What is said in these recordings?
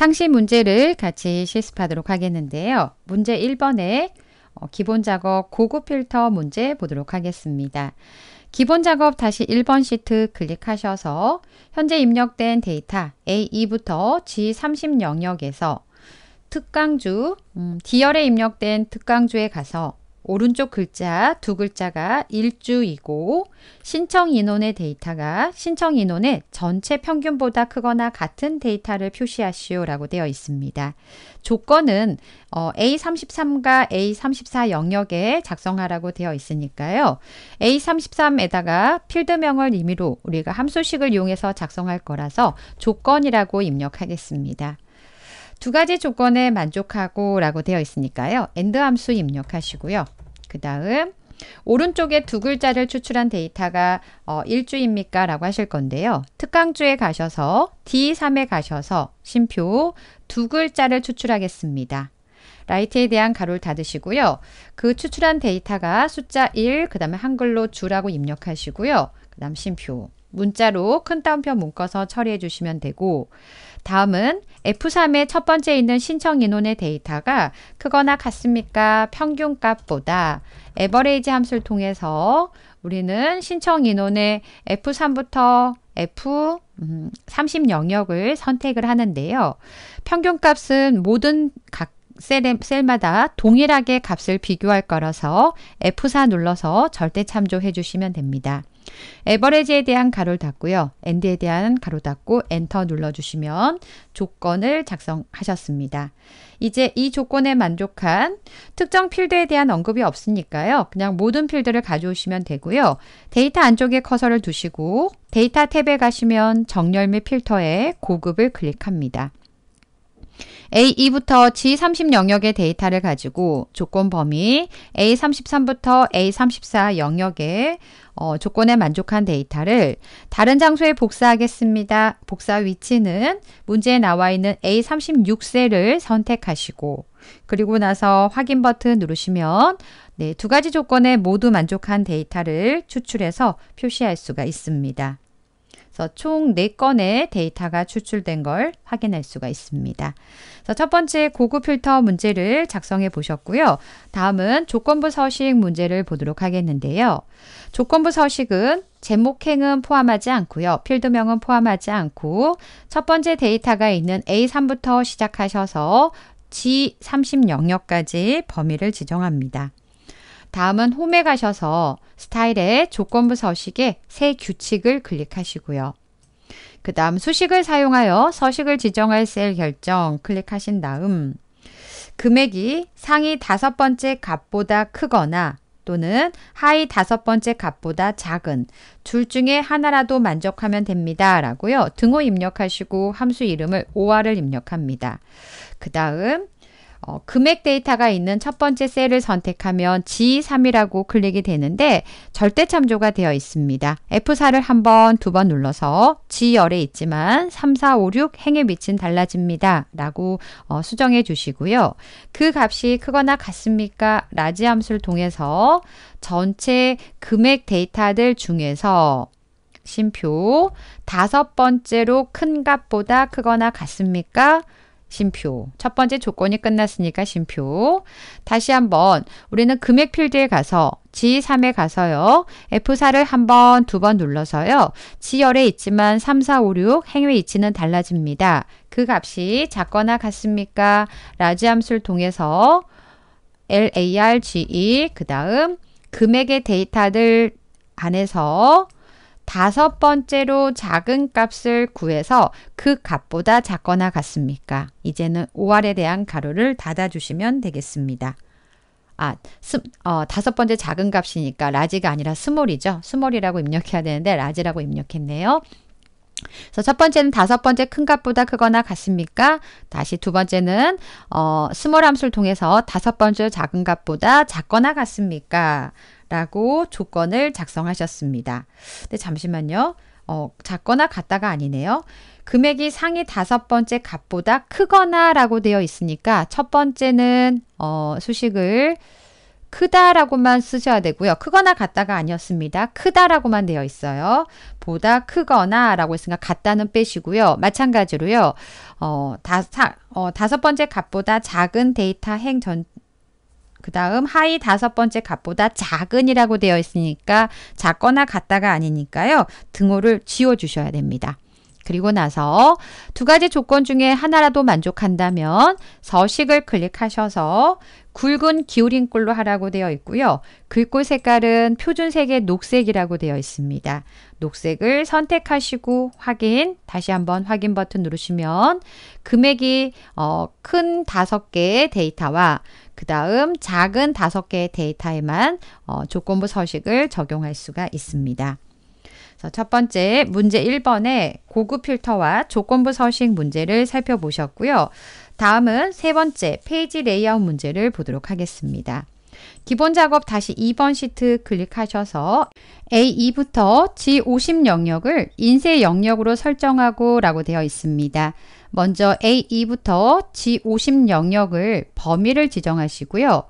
상시 문제를 같이 실습하도록 하겠는데요. 문제 1번에 어, 기본 작업 고급 필터 문제 보도록 하겠습니다. 기본 작업 다시 1번 시트 클릭하셔서 현재 입력된 데이터 A2부터 G30 영역에서 특강주, 음, 디열에 입력된 특강주에 가서 오른쪽 글자 두 글자가 일주이고 신청 인원의 데이터가 신청 인원의 전체 평균보다 크거나 같은 데이터를 표시하시오라고 되어 있습니다. 조건은 어, A33과 A34 영역에 작성하라고 되어 있으니까요. A33에다가 필드명을 임의로 우리가 함수식을 이용해서 작성할 거라서 조건이라고 입력하겠습니다. 두 가지 조건에 만족하고 라고 되어 있으니까요. 엔드 함수 입력하시고요. 그 다음 오른쪽에 두 글자를 추출한 데이터가 어, 일주입니까? 라고 하실 건데요. 특강주에 가셔서 D3에 가셔서 심표 두 글자를 추출하겠습니다. 라이트에 대한 가로를 닫으시고요. 그 추출한 데이터가 숫자 1, 그 다음에 한글로 주라고 입력하시고요. 그 다음 심표 문자로 큰 따옴표 묶어서 처리해 주시면 되고 다음은 F3의 첫 번째 있는 신청 인원의 데이터가 크거나 같습니까? 평균값보다 에버레이지 함수를 통해서 우리는 신청 인원의 F3부터 F30 음, 영역을 선택을 하는데요. 평균값은 모든 각셀마다 동일하게 값을 비교할 거라서 F4 눌러서 절대 참조해 주시면 됩니다. 에버레지에 대한 가로 닫고요. 엔드에 대한 가로 닫고 엔터 눌러주시면 조건을 작성하셨습니다. 이제 이 조건에 만족한 특정 필드에 대한 언급이 없으니까요. 그냥 모든 필드를 가져오시면 되고요. 데이터 안쪽에 커서를 두시고 데이터 탭에 가시면 정렬 및 필터에 고급을 클릭합니다. A2부터 G30 영역의 데이터를 가지고 조건 범위 A33부터 A34 영역의 어, 조건에 만족한 데이터를 다른 장소에 복사하겠습니다. 복사 위치는 문제에 나와 있는 A36셀을 선택하시고 그리고 나서 확인 버튼 누르시면 네, 두 가지 조건에 모두 만족한 데이터를 추출해서 표시할 수가 있습니다. 그래서 총 4건의 데이터가 추출된 걸 확인할 수가 있습니다. 그래서 첫 번째 고급 필터 문제를 작성해 보셨고요. 다음은 조건부 서식 문제를 보도록 하겠는데요. 조건부 서식은 제목행은 포함하지 않고요. 필드명은 포함하지 않고 첫 번째 데이터가 있는 A3부터 시작하셔서 G30 영역까지 범위를 지정합니다. 다음은 홈에 가셔서 스타일의 조건부 서식의 새 규칙을 클릭하시고요. 그 다음 수식을 사용하여 서식을 지정할 셀 결정 클릭하신 다음 금액이 상위 다섯 번째 값보다 크거나 또는 하위 다섯 번째 값보다 작은 둘 중에 하나라도 만족하면 됩니다. 라고요. 등호 입력하시고 함수 이름을 OR을 입력합니다. 그 다음 어, 금액 데이터가 있는 첫 번째 셀을 선택하면 G3이라고 클릭이 되는데 절대 참조가 되어 있습니다. F4를 한 번, 두 번 눌러서 G열에 있지만 3, 4, 5, 6 행에 미친 달라집니다. 라고 어, 수정해 주시고요. 그 값이 크거나 같습니까? 라지 함수를 통해서 전체 금액 데이터들 중에서 심표 다섯 번째로 큰 값보다 크거나 같습니까? 심표. 첫 번째 조건이 끝났으니까 심표. 다시 한번 우리는 금액 필드에 가서 G3에 가서요. F4를 한 번, 두 번 눌러서요. G열에 있지만 3, 4, 5, 6 행위 위치는 달라집니다. 그 값이 작거나 같습니까? 라지 함수를 통해서 LARGE 그 다음 금액의 데이터들 안에서 다섯 번째로 작은 값을 구해서 그 값보다 작거나 같습니까? 이제는 5R에 대한 가로를 닫아주시면 되겠습니다. 아, 스, 어, 다섯 번째 작은 값이니까 라지가 아니라 스몰이죠. 스몰이라고 입력해야 되는데 라지라고 입력했네요. 그래서 첫 번째는 다섯 번째 큰 값보다 크거나 같습니까? 다시 두 번째는 어, 스몰 함수를 통해서 다섯 번째 작은 값보다 작거나 같습니까? 라고 조건을 작성하셨습니다. 근데 잠시만요. 어, 작거나 같다가 아니네요. 금액이 상위 다섯 번째 값보다 크거나 라고 되어 있으니까 첫 번째는 어, 수식을 크다라고만 쓰셔야 되고요. 크거나 같다가 아니었습니다. 크다라고만 되어 있어요. 보다 크거나라고 했으니까 같다는 빼시고요. 마찬가지로요. 어, 다, 사, 어, 다섯 번째 값보다 작은 데이터 행 전, 그 다음 하이 다섯 번째 값보다 작은이라고 되어 있으니까 작거나 같다가 아니니까요. 등호를 지워주셔야 됩니다. 그리고 나서 두 가지 조건 중에 하나라도 만족한다면 서식을 클릭하셔서 굵은 기울임꼴로 하라고 되어 있고요. 글꼴 색깔은 표준색의 녹색이라고 되어 있습니다. 녹색을 선택하시고 확인, 다시 한번 확인 버튼 누르시면 금액이 어, 큰 다섯 개의 데이터와 그 다음 작은 다섯 개의 데이터에만 어, 조건부 서식을 적용할 수가 있습니다. 첫 번째 문제 1번의 고급 필터와 조건부 서식 문제를 살펴보셨고요. 다음은 세 번째 페이지 레이아웃 문제를 보도록 하겠습니다. 기본 작업 다시 2번 시트 클릭하셔서 A2부터 G50 영역을 인쇄 영역으로 설정하고 라고 되어 있습니다. 먼저 A2부터 G50 영역을 범위를 지정하시고요.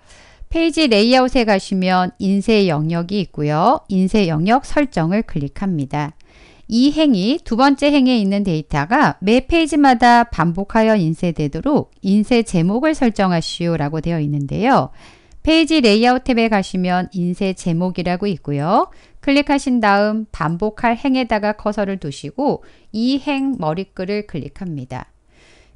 페이지 레이아웃에 가시면 인쇄 영역이 있고요. 인쇄 영역 설정을 클릭합니다. 이 행이 두 번째 행에 있는 데이터가 매 페이지마다 반복하여 인쇄되도록 인쇄 제목을 설정하시오 라고 되어 있는데요. 페이지 레이아웃 탭에 가시면 인쇄 제목이라고 있고요. 클릭하신 다음 반복할 행에다가 커서를 두시고 이 행 머리글을 클릭합니다.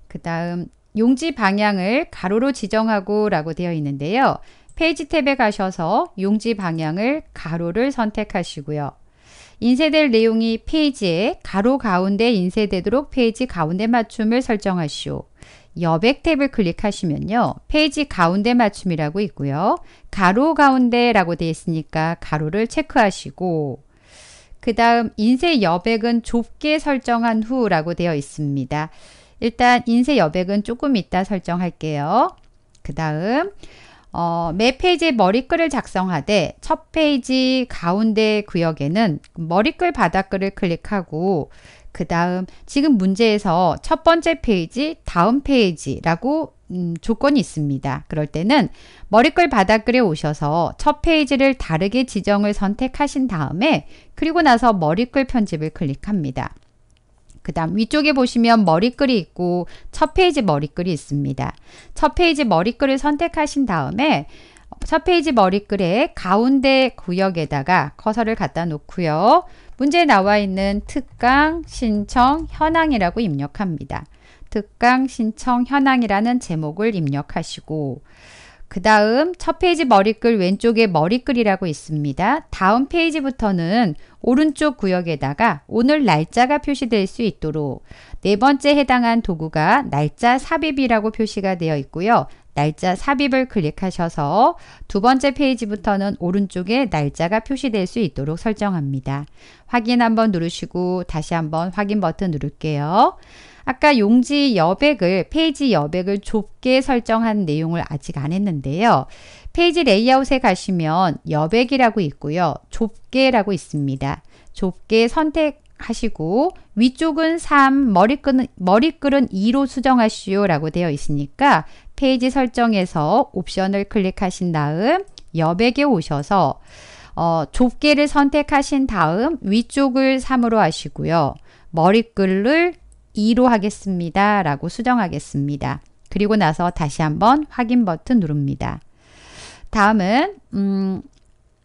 그 다음 용지 방향을 가로로 지정하고 라고 되어 있는데요. 페이지 탭에 가셔서 용지 방향을 가로를 선택하시고요. 인쇄될 내용이 페이지에 가로 가운데 인쇄되도록 페이지 가운데 맞춤을 설정하시오. 여백 탭을 클릭하시면요. 페이지 가운데 맞춤이라고 있고요. 가로 가운데라고 되어 있으니까 가로를 체크하시고 그 다음 인쇄 여백은 좁게 설정한 후 라고 되어 있습니다. 일단 인쇄 여백은 조금 이따 설정할게요. 그 다음 어, 매 페이지에 머리글을 작성하되 첫 페이지 가운데 구역에는 머리글 바닥글을 클릭하고 그 다음 지금 문제에서 첫 번째 페이지 다음 페이지라고 음, 조건이 있습니다. 그럴 때는 머리글 바닥글에 오셔서 첫 페이지를 다르게 지정을 선택하신 다음에 그리고 나서 머리글 편집을 클릭합니다. 그 다음 위쪽에 보시면 머리글이 있고 첫 페이지 머리글이 있습니다. 첫 페이지 머리글을 선택하신 다음에 첫 페이지 머리글의 가운데 구역에다가 커서를 갖다 놓고요. 문제에 나와 있는 특강, 신청, 현황이라고 입력합니다. 특강, 신청, 현황이라는 제목을 입력하시고 그 다음 첫 페이지 머리글 왼쪽에 머리글이라고 있습니다. 다음 페이지부터는 오른쪽 구역에다가 오늘 날짜가 표시될 수 있도록 네 번째 해당한 도구가 날짜 삽입이라고 표시가 되어 있고요. 날짜 삽입을 클릭하셔서 두 번째 페이지부터는 오른쪽에 날짜가 표시될 수 있도록 설정합니다. 확인 한번 누르시고 다시 한번 확인 버튼 누를게요. 아까 용지 여백을 페이지 여백을 좁게 설정한 내용을 아직 안 했는데요. 페이지 레이아웃에 가시면 여백이라고 있고요. 좁게라고 있습니다. 좁게 선택하시고 위쪽은 3, 머리끈은, 머리끌은 2로 수정하시오 라고 되어 있으니까 페이지 설정에서 옵션을 클릭하신 다음 여백에 오셔서 어, 좁게를 선택하신 다음 위쪽을 3으로 하시고요. 머리글을 2로 하겠습니다. 라고 수정하겠습니다. 그리고 나서 다시 한번 확인 버튼 누릅니다. 다음은 음,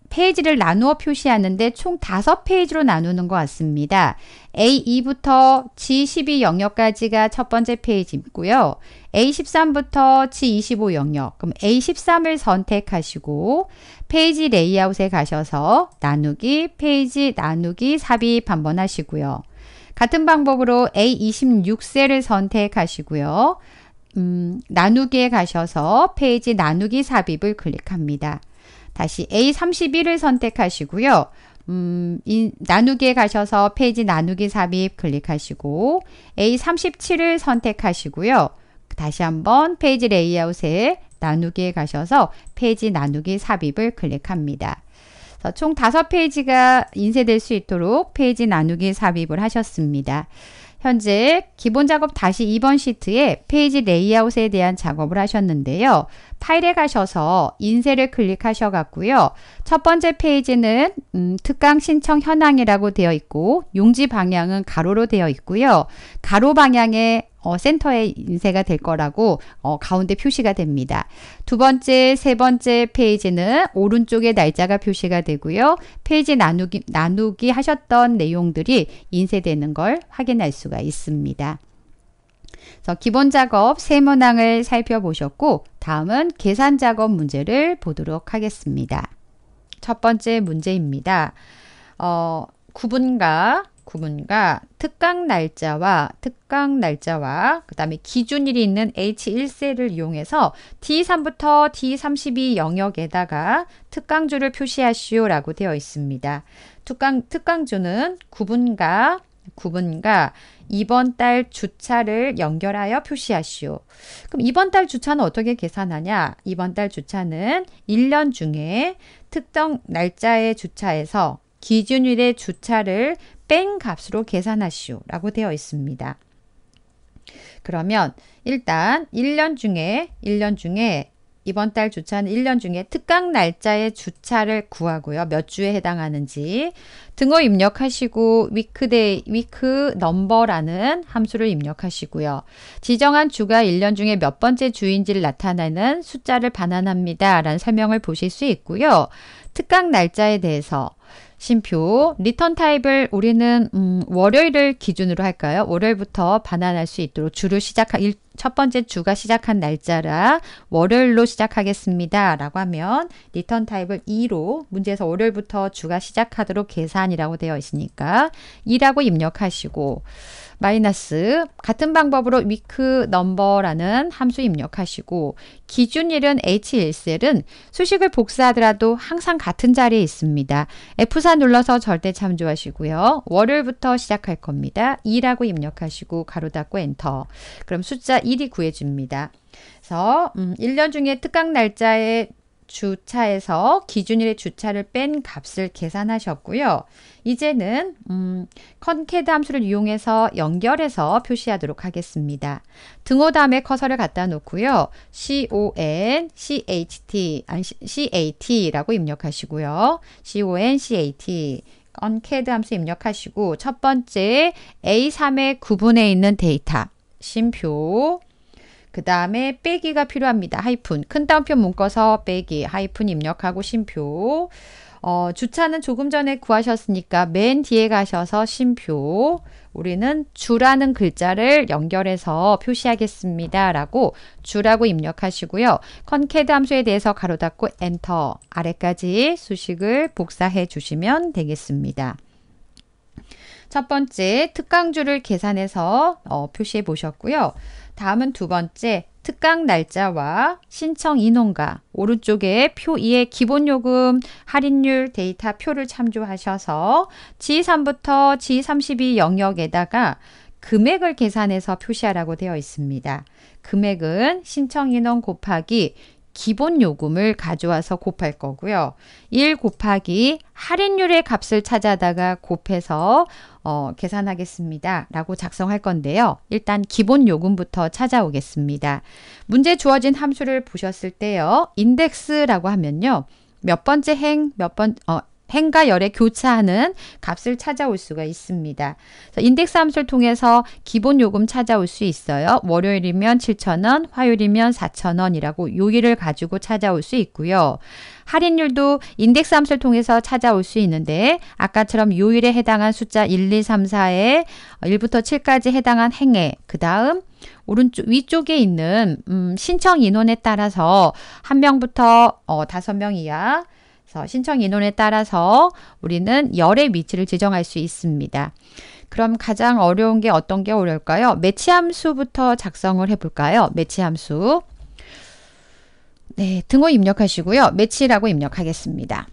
페이지를 나누어 표시하는데 총 5페이지로 나누는 것 같습니다. A2부터 G12 영역까지가 첫 번째 페이지고요. 있 A13부터 G25 영역, 그럼 A13을 선택하시고 페이지 레이아웃에 가셔서 나누기, 페이지 나누기, 삽입 한번 하시고요. 같은 방법으로 A26셀을 선택하시고요. 음, 나누기에 가셔서 페이지 나누기 삽입을 클릭합니다. 다시 A31을 선택하시고요. 음, 이, 나누기에 가셔서 페이지 나누기 삽입 클릭하시고 A37을 선택하시고요. 다시 한번 페이지 레이아웃에 나누기에 가셔서 페이지 나누기 삽입을 클릭합니다. 어, 총5 페이지가 인쇄될 수 있도록 페이지 나누기 삽입을 하셨습니다. 현재 기본 작업 다시 2번 시트에 페이지 레이아웃에 대한 작업을 하셨는데요. 파일에 가셔서 인쇄를 클릭하셔갖고요. 첫 번째 페이지는 음, 특강 신청 현황이라고 되어 있고 용지 방향은 가로로 되어 있고요. 가로 방향에 어, 센터의 인쇄가 될 거라고 어, 가운데 표시가 됩니다. 두 번째, 세 번째 페이지는 오른쪽에 날짜가 표시가 되고요. 페이지 나누기, 나누기 하셨던 내용들이 인쇄되는 걸 확인할 수가 있습니다. 그래서 기본 작업 세문항을 살펴보셨고 다음은 계산 작업 문제를 보도록 하겠습니다. 첫 번째 문제입니다. 어, 구분과 구문과 특강 날짜와 특강 날짜와 그 다음에 기준일이 있는 H1세를 이용해서 D3부터 D32 영역에다가 특강주를 표시하시오라고 되어 있습니다. 특강, 특강주는 구분과 구분과 이번 달 주차를 연결하여 표시하시오. 그럼 이번 달 주차는 어떻게 계산하냐? 이번 달 주차는 1년 중에 특정 날짜의 주차에서 기준일의 주차를 뺀 값으로 계산하시오 라고 되어 있습니다. 그러면 일단 1년 중에 1년 중에 이번 달 주차는 1년 중에 특강 날짜의 주차를 구하고요. 몇 주에 해당하는지 등호 입력하시고 위크데이 위크 넘버라는 함수를 입력하시고요. 지정한 주가 1년 중에 몇 번째 주인지를 나타내는 숫자를 반환합니다라는 설명을 보실 수 있고요. 특강 날짜에 대해서 쉼표 리턴 타입을 우리는 음, 월요일을 기준으로 할까요? 월요일부터 반환할 수 있도록 주를 시작할 일, 첫 번째 주가 시작한 날짜라 월요일로 시작하겠습니다. 라고 하면 리턴 타입을 2로 문제에서 월요일부터 주가 시작하도록 계산이라고 되어 있으니까 2라고 입력하시고 마이너스 같은 방법으로 위크 넘버라는 함수 입력하시고 기준일은 H1셀은 수식을 복사하더라도 항상 같은 자리에 있습니다. F4 눌러서 절대 참조하시고요. 월요일부터 시작할 겁니다. 2라고 입력하시고 가로 닫고 엔터. 그럼 숫자 일이 구해줍니다. 그래서 음, 1년 중에 특강 날짜에 주차에서 기준일의 주차를 뺀 값을 계산하셨고요. 이제는 음, 컨캐드 함수를 이용해서 연결해서 표시하도록 하겠습니다. 등호 다음에 커서를 갖다 놓고요. con, cht, cat라고 입력하시고요. con, cat. 컨캐드 함수 입력하시고 첫 번째 A3의 구분에 있는 데이터 심표. 그 다음에 빼기가 필요합니다. 하이픈. 큰 따옴표 묶어서 빼기. 하이픈 입력하고 심표. 어, 주차는 조금 전에 구하셨으니까 맨 뒤에 가셔서 심표. 우리는 주라는 글자를 연결해서 표시하겠습니다. 라고 주라고 입력하시고요. 컨캐드 함수에 대해서 가로 닫고 엔터 아래까지 수식을 복사해 주시면 되겠습니다. 첫 번째 특강주를 계산해서 어, 표시해 보셨고요. 다음은 두 번째 특강 날짜와 신청 인원과 오른쪽에 표 2의 기본 요금 할인율 데이터 표를 참조하셔서 G3부터 G32 영역에다가 금액을 계산해서 표시하라고 되어 있습니다. 금액은 신청 인원 곱하기 기본 요금을 가져와서 곱할 거고요. 1 곱하기 할인율의 값을 찾아다가 곱해서 어, 계산하겠습니다. 라고 작성할 건데요. 일단 기본 요금부터 찾아오겠습니다. 문제 주어진 함수를 보셨을 때요. 인덱스라고 하면요. 몇 번째 행, 몇 번, 어, 행과 열에 교차하는 값을 찾아올 수가 있습니다. 인덱스 함수를 통해서 기본 요금 찾아올 수 있어요. 월요일이면 7,000원, 화요일이면 4,000원이라고 요일을 가지고 찾아올 수 있고요. 할인율도 인덱스 함수를 통해서 찾아올 수 있는데 아까처럼 요일에 해당한 숫자 1, 2, 3, 4에 1부터 7까지 해당한 행에 그 다음 오른쪽 위쪽에 있는 음, 신청 인원에 따라서 1명부터 어, 명 이하 그래서 신청 인원에 따라서 우리는 열의 위치를 지정할 수 있습니다. 그럼 가장 어려운 게 어떤 게 어려울까요? 매치 함수부터 작성을 해볼까요? 매치 함수. 네, 등호 입력하시고요. 매치라고 입력하겠습니다.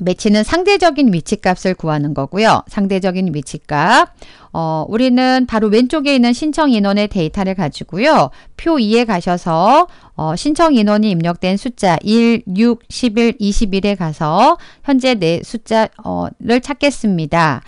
매치는 상대적인 위치값을 구하는 거고요. 상대적인 위치값. 어, 우리는 바로 왼쪽에 있는 신청 인원의 데이터를 가지고요. 표 2에 가셔서 어, 신청 인원이 입력된 숫자 1, 6, 11, 21에 가서 현재 내 숫자를 찾겠습니다.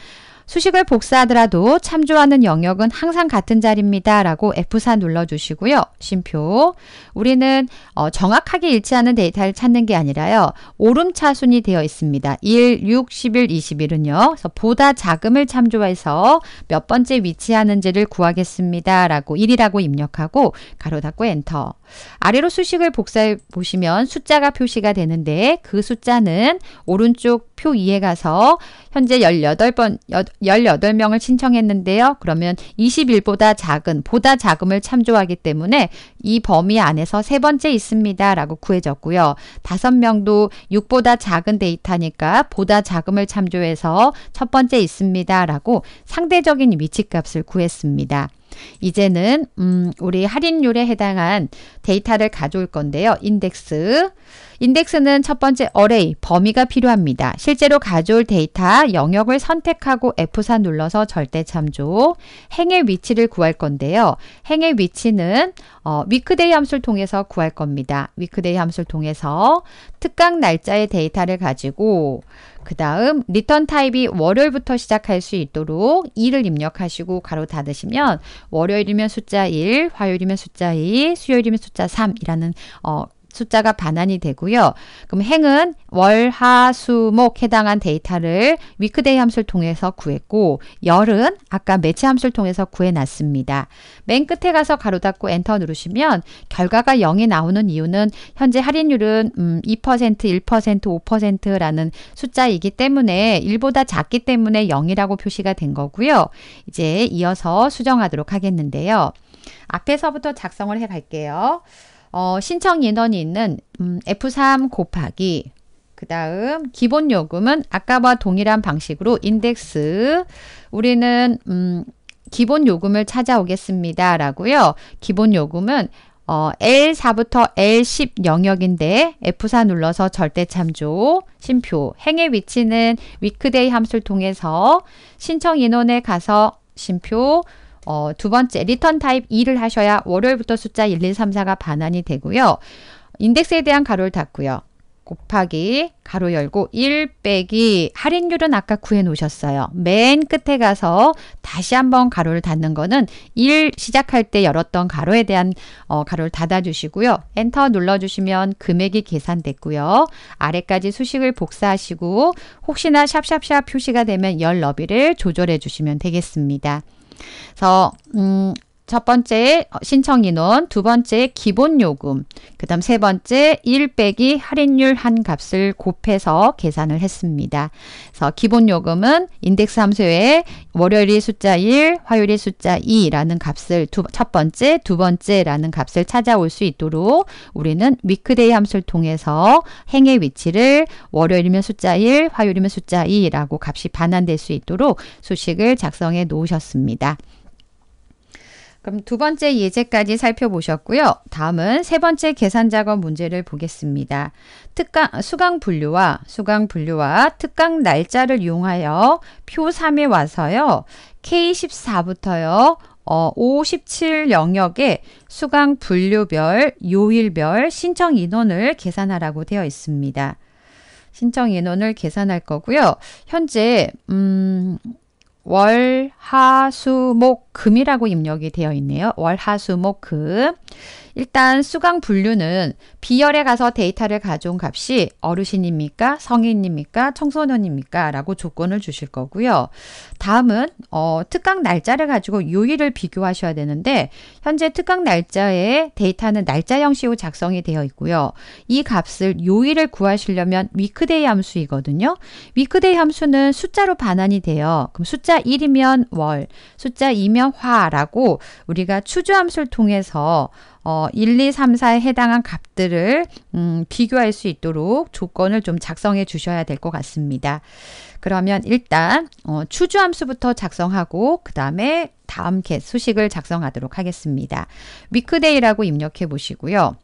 수식을 복사하더라도 참조하는 영역은 항상 같은 자리입니다. 라고 F4 눌러주시고요. 심표 우리는 어, 정확하게 일치하는 데이터를 찾는 게 아니라요. 오름차순이 되어 있습니다. 1, 6, 11, 21은요. 그래서 보다 자금을 참조해서 몇 번째 위치하는지를 구하겠습니다. 라고 1이라고 입력하고 가로 닫고 엔터. 아래로 수식을 복사해 보시면 숫자가 표시가 되는데 그 숫자는 오른쪽 표 2에 가서 현재 18번, 18명을 신청했는데요. 그러면 2 1보다 작은, 보다 작음을 참조하기 때문에 이 범위 안에서 세 번째 있습니다. 라고 구해졌고요. 5명도 6보다 작은 데이터니까 보다 작음을 참조해서 첫 번째 있습니다. 라고 상대적인 위치값을 구했습니다. 이제는 음, 우리 할인율에 해당한 데이터를 가져올 건데요. 인덱스. 인덱스는 첫 번째 array 범위가 필요합니다. 실제로 가져올 데이터 영역을 선택하고 F4 눌러서 절대 참조, 행의 위치를 구할 건데요. 행의 위치는 어, 위크데이 함수를 통해서 구할 겁니다. 위크데이 함수를 통해서 특강 날짜의 데이터를 가지고 그 다음 리턴 타입이 월요일부터 시작할 수 있도록 2를 입력하시고 가로 닫으시면 월요일이면 숫자 1, 화요일이면 숫자 2, 수요일이면 숫자 3이라는 어, 숫자가 반환이 되고요. 그럼 행은 월, 하, 수, 목 해당한 데이터를 위크데이 함수를 통해서 구했고 열은 아까 매치 함수를 통해서 구해놨습니다. 맨 끝에 가서 가로 닫고 엔터 누르시면 결과가 0이 나오는 이유는 현재 할인율은 음, 2%, 1%, 5%라는 숫자이기 때문에 1보다 작기 때문에 0이라고 표시가 된 거고요. 이제 이어서 수정하도록 하겠는데요. 앞에서부터 작성을 해 갈게요. 어, 신청 인원이 있는 음, F3 곱하기 그 다음 기본 요금은 아까와 동일한 방식으로 인덱스 우리는 음, 기본 요금을 찾아오겠습니다. 라고요. 기본 요금은 어, L4부터 L10 영역인데 F4 눌러서 절대 참조, 심표, 행의 위치는 위크데이 함수를 통해서 신청 인원에 가서 심표, 어, 두 번째 리턴 타입 2를 하셔야 월요일부터 숫자 1, 2, 3, 4가 반환이 되고요. 인덱스에 대한 가로를 닫고요. 곱하기 가로 열고 1 빼기 할인율은 아까 구해 놓으셨어요. 맨 끝에 가서 다시 한번 가로를 닫는 거는 1 시작할 때 열었던 가로에 대한 어, 가로를 닫아 주시고요. 엔터 눌러 주시면 금액이 계산됐고요. 아래까지 수식을 복사하시고 혹시나 샵샵샵 표시가 되면 열 너비를 조절해 주시면 되겠습니다. 그래서 음, 첫 번째 신청 인원, 두 번째 기본 요금, 그 다음 세 번째 1 빼기 할인율 한 값을 곱해서 계산을 했습니다. 그래서 기본 요금은 인덱스 함수에 월요일이 숫자 1, 화요일이 숫자 2라는 값을 두, 첫 번째, 두 번째라는 값을 찾아올 수 있도록 우리는 위크데이 함수를 통해서 행의 위치를 월요일이면 숫자 1, 화요일이면 숫자 2라고 값이 반환될 수 있도록 수식을 작성해 놓으셨습니다. 그럼 두 번째 예제까지 살펴보셨고요. 다음은 세 번째 계산 작업 문제를 보겠습니다. 특강, 수강 분류와 수강 분류와 특강 날짜를 이용하여 표 3에 와서요. K14부터요. 어, 5 7 영역에 수강 분류별, 요일별 신청 인원을 계산하라고 되어 있습니다. 신청 인원을 계산할 거고요. 현재 음, 월, 하, 수, 목, 금이라고 입력이 되어 있네요. 월, 하, 수, 목, 금. 일단 수강 분류는 비열에 가서 데이터를 가져온 값이 어르신입니까? 성인입니까? 청소년입니까? 라고 조건을 주실 거고요. 다음은 어, 특강 날짜를 가지고 요일을 비교하셔야 되는데 현재 특강 날짜에 데이터는 날짜 형식으로 작성이 되어 있고요. 이 값을 요일을 구하시려면 위크데이 함수이거든요. 위크데이 함수는 숫자로 반환이 돼요. 그럼 숫자 1이면 월, 숫자 2면 화라고 우리가 추주 함수를 통해서 어, 1, 2, 3, 4에 해당한 값들을 음, 비교할 수 있도록 조건을 좀 작성해 주셔야 될 것 같습니다. 그러면 일단 어, 추주 함수부터 작성하고 그 다음에 다음 개 수식을 작성하도록 하겠습니다. 위크데이라고 입력해 보시고요.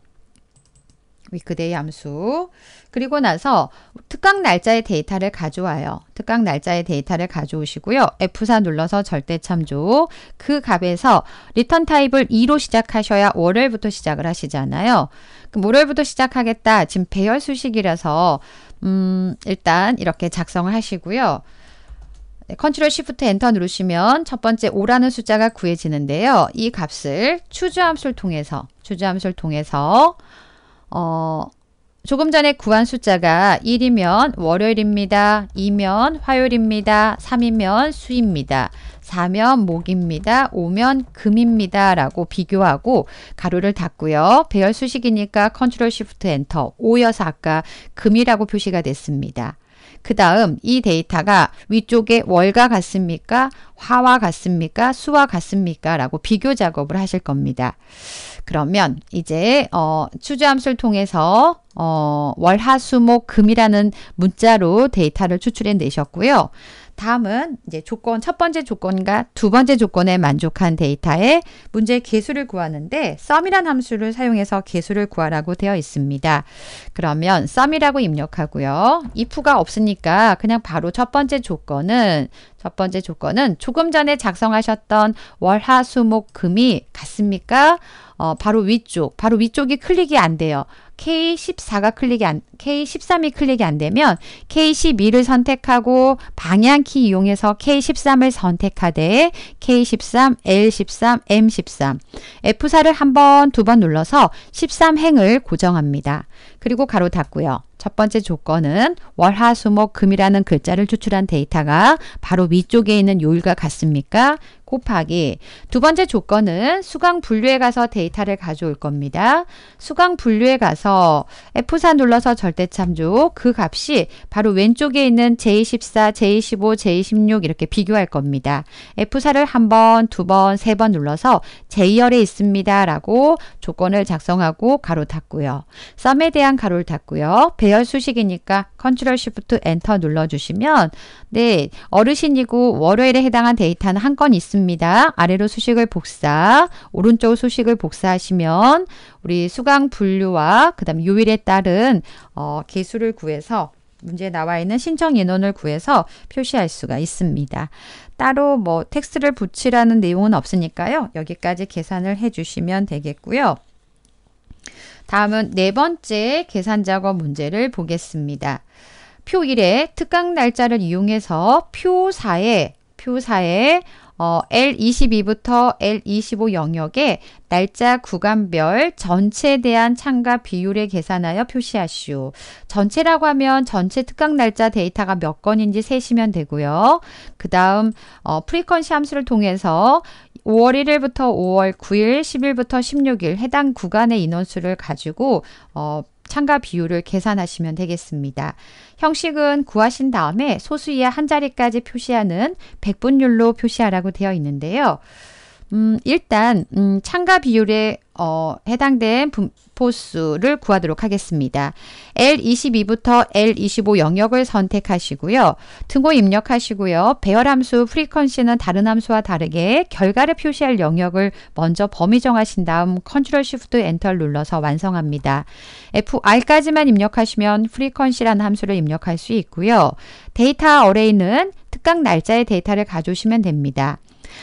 위크데이 함수. 그리고 나서 특강 날짜의 데이터를 가져와요. 특강 날짜의 데이터를 가져오시고요. F4 눌러서 절대 참조. 그 값에서 리턴 타입을 2로 시작하셔야 월요일부터 시작을 하시잖아요. 그럼 월요일부터 시작하겠다. 지금 배열 수식이라서 음, 일단 이렇게 작성을 하시고요. 네, 컨트롤 시프트 엔터 누르시면 첫 번째 5라는 숫자가 구해지는데요. 이 값을 추즈 함수를 통해서 추즈 함수를 통해서 어, 조금 전에 구한 숫자가 1이면 월요일입니다. 2면 화요일입니다. 3이면 수입니다. 4면 목입니다. 5면 금입니다. 라고 비교하고 가로를 닫고요. 배열 수식이니까 컨트롤 시프트 엔터 5여서 아까 금이라고 표시가 됐습니다. 그 다음 이 데이터가 위쪽에 월과 같습니까? 화와 같습니까? 수와 같습니까? 라고 비교 작업을 하실 겁니다. 그러면 이제 어, 추주함수를 통해서 어, 월하수목금이라는 문자로 데이터를 추출해 내셨고요. 다음은 이제 조건 첫 번째 조건과 두 번째 조건에 만족한 데이터에 문제의 개수를 구하는데 썸이란 함수를 사용해서 개수를 구하라고 되어 있습니다. 그러면 썸이라고 입력하고요. if가 없으니까 그냥 바로 첫 번째 조건은 첫 번째 조건은 조금 전에 작성하셨던 월하수목금이 같습니까? 어, 바로 위쪽, 바로 위쪽이 클릭이 안 돼요. K14가 클릭이 안, K13이 클릭이 안 되면 K12를 선택하고 방향키 이용해서 K13을 선택하되 K13, L13, M13, F4를 한 번, 두번 눌러서 13행을 고정합니다. 그리고 가로 닫고요. 첫 번째 조건은 월화수목금이라는 글자를 추출한 데이터가 바로 위쪽에 있는 요일과 같습니까? 곱하기 두 번째 조건은 수강 분류에 가서 데이터를 가져올 겁니다. 수강 분류에 가서 F4 눌러서 절대참조 그 값이 바로 왼쪽에 있는 J14, J15, J16 이렇게 비교할 겁니다. F4를 한 번, 두 번, 세 번 눌러서 J열에 있습니다. 라고 조건을 작성하고 가로 닫고요. 썸에 대한 가로를 닫고요. 배열 수식이니까 컨트롤 시프트 엔터 눌러주시면 네, 어르신이고 월요일에 해당한 데이터는 한 건 있습니다. 있습니다. 아래로 수식을 복사, 오른쪽 수식을 복사하시면 우리 수강 분류와 그 다음 요일에 따른 어, 개수를 구해서 문제에 나와 있는 신청 인원을 구해서 표시할 수가 있습니다. 따로 뭐 텍스트를 붙이라는 내용은 없으니까요. 여기까지 계산을 해주시면 되겠고요. 다음은 네 번째 계산 작업 문제를 보겠습니다. 표 1에 특강 날짜를 이용해서 표 4에 표 4에 어, L22부터 L25 영역에 날짜 구간별 전체에 대한 참가 비율에 계산하여 표시하시오. 전체라고 하면 전체 특강 날짜 데이터가 몇 건인지 세시면 되고요. 그 다음 어, 프리퀀시 함수를 통해서 5월 1일부터 5월 9일, 10일부터 16일 해당 구간의 인원수를 가지고 어, 참가 비율을 계산하시면 되겠습니다. 형식은 구하신 다음에 소수 이하 한 자리까지 표시하는 백분율로 표시하라고 되어 있는데요. 음, 일단 음, 참가 비율의 어, 해당된 분포수를 구하도록 하겠습니다. L22부터 L25 영역을 선택하시고요. 등호 입력하시고요. 배열 함수 프리퀀시는 다른 함수와 다르게 결과를 표시할 영역을 먼저 범위 정하신 다음 컨트롤 쉬프트 엔터를 눌러서 완성합니다. FR까지만 입력하시면 프리퀀시라는 함수를 입력할 수 있고요. 데이터 어레이는 특각 날짜의 데이터를 가져오시면 됩니다.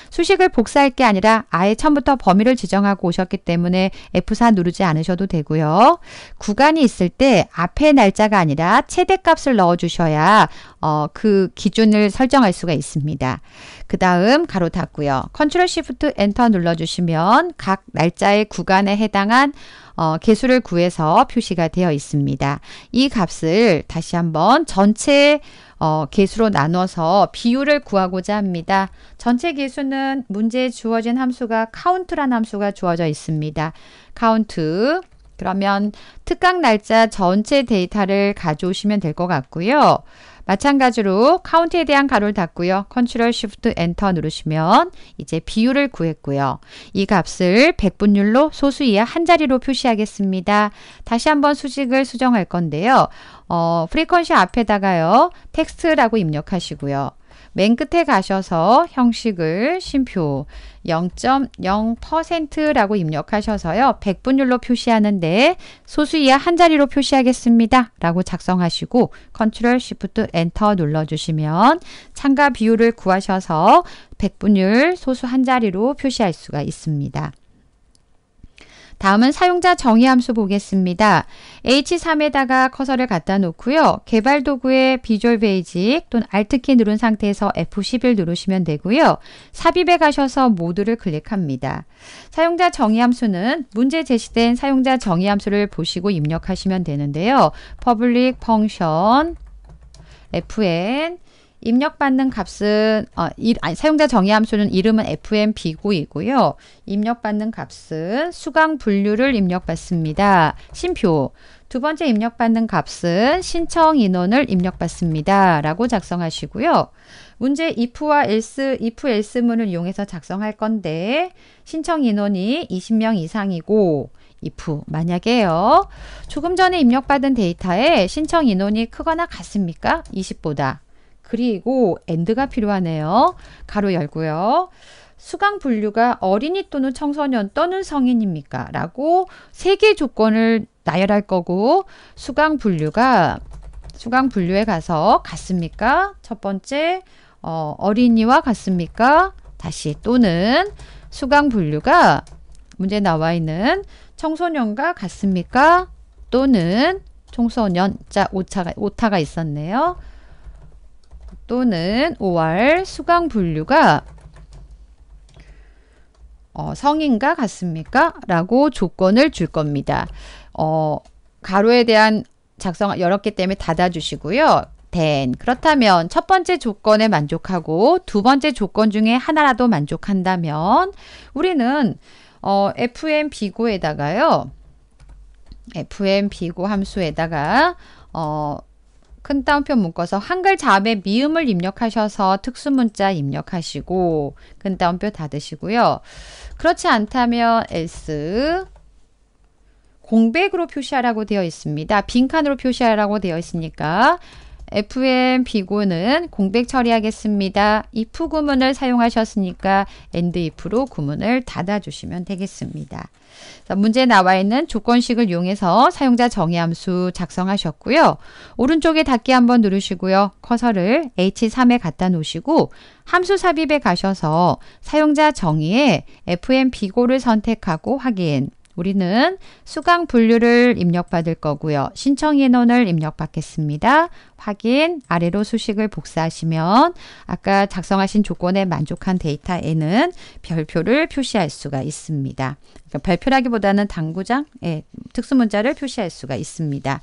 수식을 복사할 게 아니라 아예 처음부터 범위를 지정하고 오셨기 때문에 F4 누르지 않으셔도 되고요. 구간이 있을 때 앞에 날짜가 아니라 최대값을 넣어주셔야 어, 그 기준을 설정할 수가 있습니다. 그 다음 가로 닫고요. 컨트롤 시프트 엔터 눌러주시면 각 날짜의 구간에 해당한 어, 개수를 구해서 표시가 되어 있습니다. 이 값을 다시 한번 전체 어, 개수로 나눠서 비율을 구하고자 합니다. 전체 개수는 문제에 주어진 함수가 카운트란 함수가 주어져 있습니다. 카운트 그러면 특강 날짜 전체 데이터를 가져오시면 될 것 같고요. 마찬가지로 카운트에 대한 가로를 닫고요. 컨트롤 쉬프트 엔터 누르시면 이제 비율을 구했고요. 이 값을 백분율로 소수 이하 한 자리로 표시하겠습니다. 다시 한번 수직을 수정할 건데요. 어, 프리퀀시 앞에다가요. 텍스트라고 입력하시고요. 맨 끝에 가셔서 형식을 심표 0.0%라고 입력하셔서요. 백분율로 표시하는데 소수 이하 한 자리로 표시하겠습니다. 라고 작성하시고 컨트롤 시프트 엔터 눌러주시면 참가 비율을 구하셔서 백분율 소수 한 자리로 표시할 수가 있습니다. 다음은 사용자 정의 함수 보겠습니다. H3에다가 커서를 갖다 놓고요. 개발 도구의 비주얼 베이직 또는 Alt키 누른 상태에서 F11 누르시면 되고요. 삽입에 가셔서 모두를 클릭합니다. 사용자 정의 함수는 문제 제시된 사용자 정의 함수를 보시고 입력하시면 되는데요. public function fn 입력받는 값은 어, 이, 아니, 사용자 정의 함수는 이름은 f m p 구이고요 입력받는 값은 수강 분류를 입력받습니다. 심표 두 번째 입력받는 값은 신청 인원을 입력받습니다. 라고 작성하시고요. 문제 if와 else, if, else 문을 이용해서 작성할 건데 신청 인원이 20명 이상이고 if 만약에요. 조금 전에 입력받은 데이터에 신청 인원이 크거나 같습니까? 20보다 그리고 엔드가 필요하네요. 가로 열고요. 수강 분류가 어린이 또는 청소년 또는 성인입니까? 라고 세 개 조건을 나열할 거고 수강 분류가 수강 분류에 가서 같습니까? 첫 번째 어, 어린이와 같습니까? 다시 또는 수강 분류가 문제 나와 있는 청소년과 같습니까? 또는 청소년 자 오차가 오타가 있었네요. 또는 5알 수강 분류가 어, 성인과 같습니까? 라고 조건을 줄 겁니다. 어, 가로에 대한 작성 열었기 때문에 닫아주시고요. then 그렇다면 첫 번째 조건에 만족하고 두 번째 조건 중에 하나라도 만족한다면 우리는 어, fm 비고에다가요. fm 비고 함수에다가 어, 큰 따옴표 묶어서 한글 자음에 미음을 입력하셔서 특수문자 입력하시고 큰 따옴표 닫으시고요. 그렇지 않다면 else 공백으로 표시하라고 되어 있습니다. 빈칸으로 표시하라고 되어 있으니까 FM 비고는 공백 처리하겠습니다. if 구문을 사용하셨으니까 and if로 구문을 닫아주시면 되겠습니다. 문제 나와 있는 조건식을 이용해서 사용자 정의 함수 작성하셨고요. 오른쪽에 닫기 한번 누르시고요. 커서를 H3에 갖다 놓으시고 함수 삽입에 가셔서 사용자 정의에 FM 비고를 선택하고 확인 우리는 수강 분류를 입력받을 거고요. 신청 인원을 입력받겠습니다. 확인, 아래로 수식을 복사하시면 아까 작성하신 조건에 만족한 데이터에는 별표를 표시할 수가 있습니다. 그러니까 별표라기보다는 당구장, 예, 특수문자를 표시할 수가 있습니다.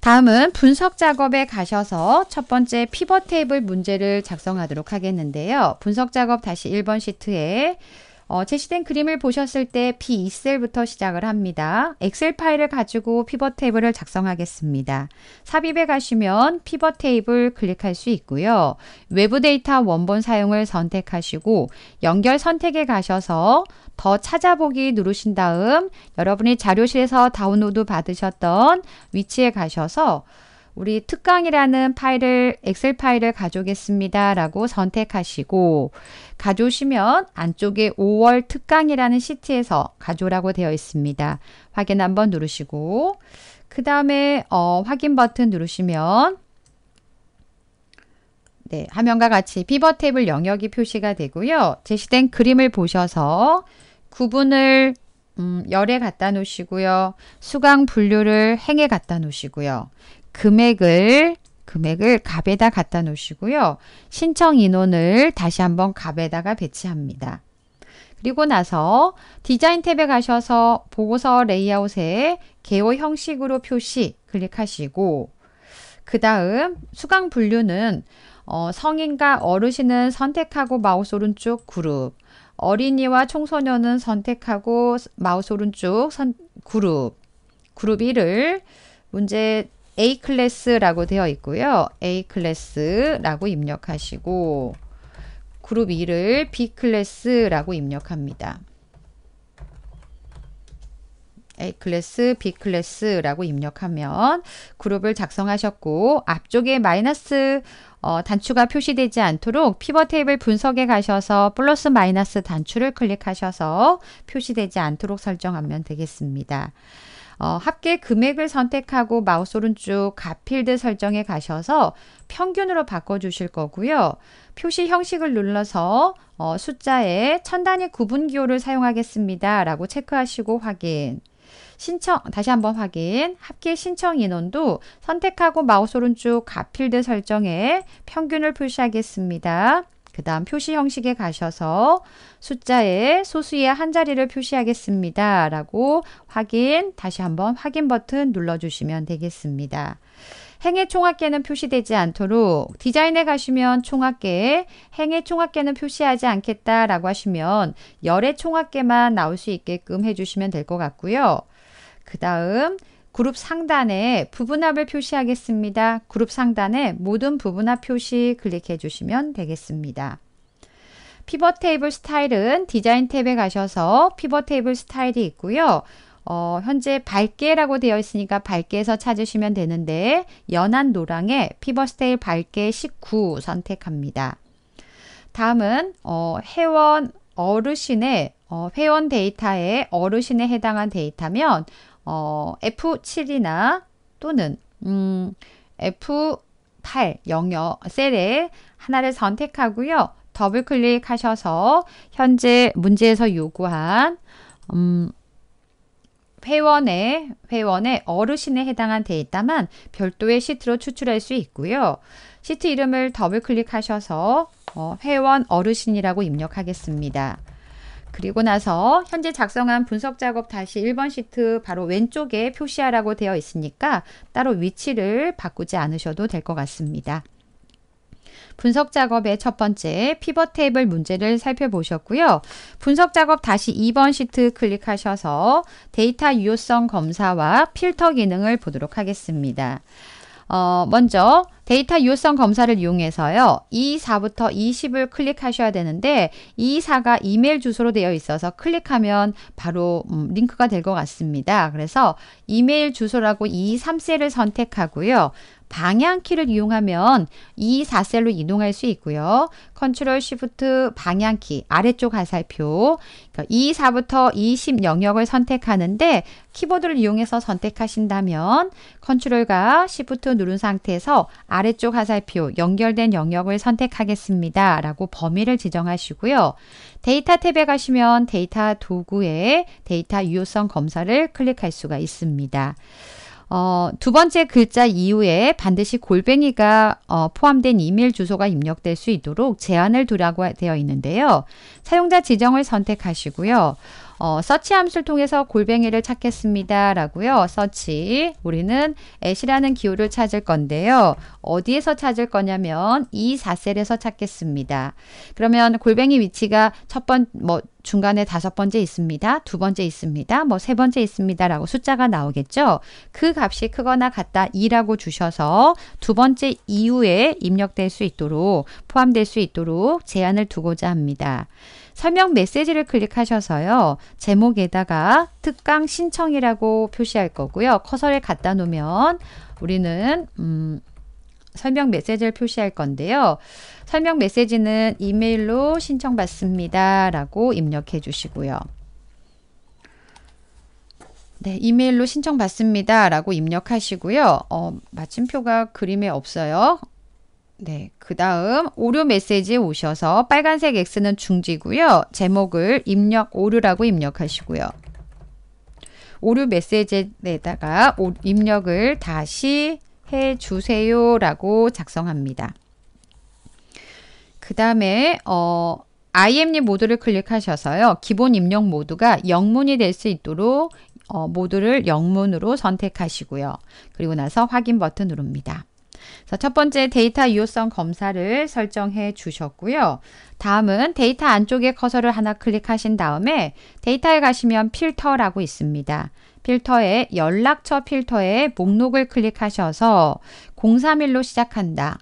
다음은 분석 작업에 가셔서 첫 번째 피벗 테이블 문제를 작성하도록 하겠는데요. 분석 작업 다시 1번 시트에 어, 제시된 그림을 보셨을 때 B2셀부터 시작을 합니다. 엑셀 파일을 가지고 피벗 테이블을 작성하겠습니다. 삽입에 가시면 피벗 테이블 클릭할 수 있고요. 외부 데이터 원본 사용을 선택하시고 연결 선택에 가셔서 더 찾아보기 누르신 다음 여러분이 자료실에서 다운로드 받으셨던 위치에 가셔서 우리 특강이라는 파일을 엑셀 파일을 가져오겠습니다. 라고 선택하시고 가져오시면 안쪽에 5월 특강이라는 시트에서 가져오라고 되어 있습니다. 확인 한번 누르시고 그 다음에 어, 확인 버튼 누르시면 네, 화면과 같이 피벗 이블 영역이 표시가 되고요. 제시된 그림을 보셔서 구분을 음, 열에 갖다 놓으시고요. 수강 분류를 행에 갖다 놓으시고요. 금액을 금액을 갑에다 갖다 놓으시고요. 신청 인원을 다시 한번 갑에다가 배치합니다. 그리고 나서 디자인 탭에 가셔서 보고서 레이아웃에 개호 형식으로 표시 클릭하시고 그 다음 수강 분류는 어, 성인과 어르신은 선택하고 마우스 오른쪽 그룹 어린이와 청소년은 선택하고 마우스 오른쪽 선, 그룹 그룹 1을 문제 A 클래스라고 되어 있고요. A 클래스라고 입력하시고 그룹 2를 B 클래스라고 입력합니다. A 클래스, B 클래스라고 입력하면 그룹을 작성하셨고 앞쪽에 마이너스 어, 단추가 표시되지 않도록 피벗 테이블 분석에 가셔서 플러스 마이너스 단추를 클릭하셔서 표시되지 않도록 설정하면 되겠습니다. 어, 합계 금액을 선택하고 마우스 오른쪽 가필드 설정에 가셔서 평균으로 바꿔주실 거고요. 표시 형식을 눌러서 어, 숫자에 천 단위 구분 기호를 사용하겠습니다. 라고 체크하시고 확인. 신청 다시 한번 확인 합계 신청 인원도 선택하고 마우스 오른쪽 가필드 설정에 평균을 표시하겠습니다. 그 다음 표시 형식에 가셔서 숫자에 소수의 한 자리를 표시하겠습니다. 라고 확인, 다시 한번 확인 버튼 눌러주시면 되겠습니다. 행의 총합계는 표시되지 않도록 디자인에 가시면 총합계에 행의 총합계는 표시하지 않겠다라고 하시면 열의 총합계만 나올 수 있게끔 해주시면 될 것 같고요. 그 다음 그룹 상단에 부분합을 표시하겠습니다. 그룹 상단에 모든 부분합 표시 클릭해 주시면 되겠습니다. 피벗 테이블 스타일은 디자인 탭에 가셔서 피벗 테이블 스타일이 있고요. 어, 현재 밝게라고 되어 있으니까 밝게에서 찾으시면 되는데 연한 노랑에 피벗 스타일 밝게 19 선택합니다. 다음은 어, 회원 어르신의 어, 회원 데이터에 어르신에 해당한 데이터면 어, F7이나 또는 음, F8 영역 셀에 하나를 선택하고요. 더블 클릭하셔서 현재 문제에서 요구한 음, 회원의 회원의 어르신에 해당한 데이터만 별도의 시트로 추출할 수 있고요. 시트 이름을 더블 클릭하셔서 어, 회원 어르신이라고 입력하겠습니다. 그리고 나서 현재 작성한 분석 작업 다시 1번 시트 바로 왼쪽에 표시하라고 되어 있으니까 따로 위치를 바꾸지 않으셔도 될 것 같습니다. 분석 작업의 첫 번째 피벗 테이블 문제를 살펴보셨고요. 분석 작업 다시 2번 시트 클릭하셔서 데이터 유효성 검사와 필터 기능을 보도록 하겠습니다. 어, 먼저 데이터 유효성 검사를 이용해서요. E4부터 2 0을 클릭하셔야 되는데 2 4가 이메일 주소로 되어 있어서 클릭하면 바로 음, 링크가 될 것 같습니다. 그래서 이메일 주소라고 2 3셀을 선택하고요. 방향키를 이용하면 이 4셀로 이동할 수 있고요. 컨트롤 쉬프트 방향키 아래쪽 화살표 그러니까 이 4부터 20 영역을 선택하는데 키보드를 이용해서 선택하신다면 컨트롤과 쉬프트 누른 상태에서 아래쪽 화살표 연결된 영역을 선택하겠습니다. 라고 범위를 지정하시고요. 데이터 탭에 가시면 데이터 도구에 데이터 유효성 검사를 클릭할 수가 있습니다. 어, 두 번째 글자 이후에 반드시 골뱅이가 어, 포함된 이메일 주소가 입력될 수 있도록 제한을 두라고 되어 있는데요. 사용자 지정을 선택하시고요. 어, 서치 함수를 통해서 골뱅이를 찾겠습니다. 라고요. 서치. 우리는 애시라는 기호를 찾을 건데요. 어디에서 찾을 거냐면 이 4셀에서 찾겠습니다. 그러면 골뱅이 위치가 첫 번, 뭐, 중간에 다섯 번째 있습니다. 두 번째 있습니다. 뭐 세 번째 있습니다. 라고 숫자가 나오겠죠. 그 값이 크거나 같다 2라고 주셔서 두 번째 이후에 입력될 수 있도록 포함될 수 있도록 제한을 두고자 합니다. 설명 메시지를 클릭하셔서요. 제목에다가 특강 신청이라고 표시할 거고요. 커서를 갖다 놓으면 우리는 음, 설명 메시지를 표시할 건데요. 설명 메시지는 이메일로 신청받습니다. 라고 입력해 주시고요. 네, 이메일로 신청받습니다. 라고 입력하시고요. 어, 마침표가 그림에 없어요. 네, 그 다음 오류 메시지에 오셔서 빨간색 X는 중지고요. 제목을 입력 오류라고 입력하시고요. 오류 메시지에다가 오, 입력을 다시 해주세요 라고 작성합니다. 그 다음에 어, IMD 모드를 클릭하셔서요. 기본 입력 모드가 영문이 될 수 있도록 어, 모드를 영문으로 선택하시고요. 그리고 나서 확인 버튼 누릅니다. 자, 첫 번째 데이터 유효성 검사를 설정해 주셨고요. 다음은 데이터 안쪽에 커서를 하나 클릭하신 다음에 데이터에 가시면 필터라고 있습니다. 필터에 연락처 필터에 목록을 클릭하셔서 031로 시작한다.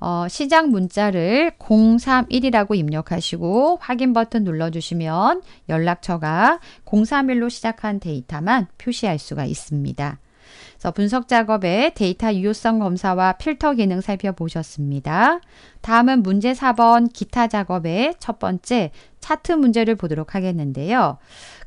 어, 시작 문자를 031이라고 입력하시고 확인 버튼 눌러주시면 연락처가 031로 시작한 데이터만 표시할 수가 있습니다. 그래서 분석 작업에 데이터 유효성 검사와 필터 기능 살펴보셨습니다. 다음은 문제 4번 기타 작업의 첫 번째 차트 문제를 보도록 하겠는데요.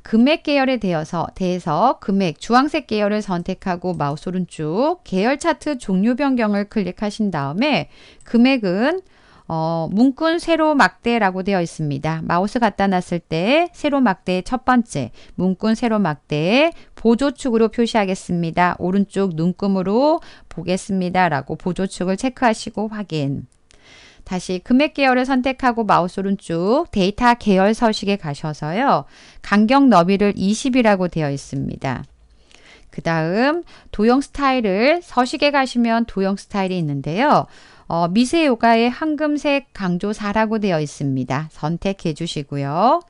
금액 계열에 대해서, 대해서 금액 주황색 계열을 선택하고 마우스 오른쪽 계열 차트 종류 변경을 클릭하신 다음에 금액은 어, 문군 세로 막대라고 되어 있습니다. 마우스 갖다 놨을 때 세로 막대의 첫 번째 문군 세로 막대의 보조축으로 표시하겠습니다. 오른쪽 눈금으로 보겠습니다. 라고 보조축을 체크하시고 확인. 다시 금액 계열을 선택하고 마우스 오른쪽 데이터 계열 서식에 가셔서요. 간격 너비를 20이라고 되어 있습니다. 그 다음 도형 스타일을 서식에 가시면 도형 스타일이 있는데요. 어, 미세 요가의 황금색 강조사라고 되어 있습니다. 선택해 주시고요.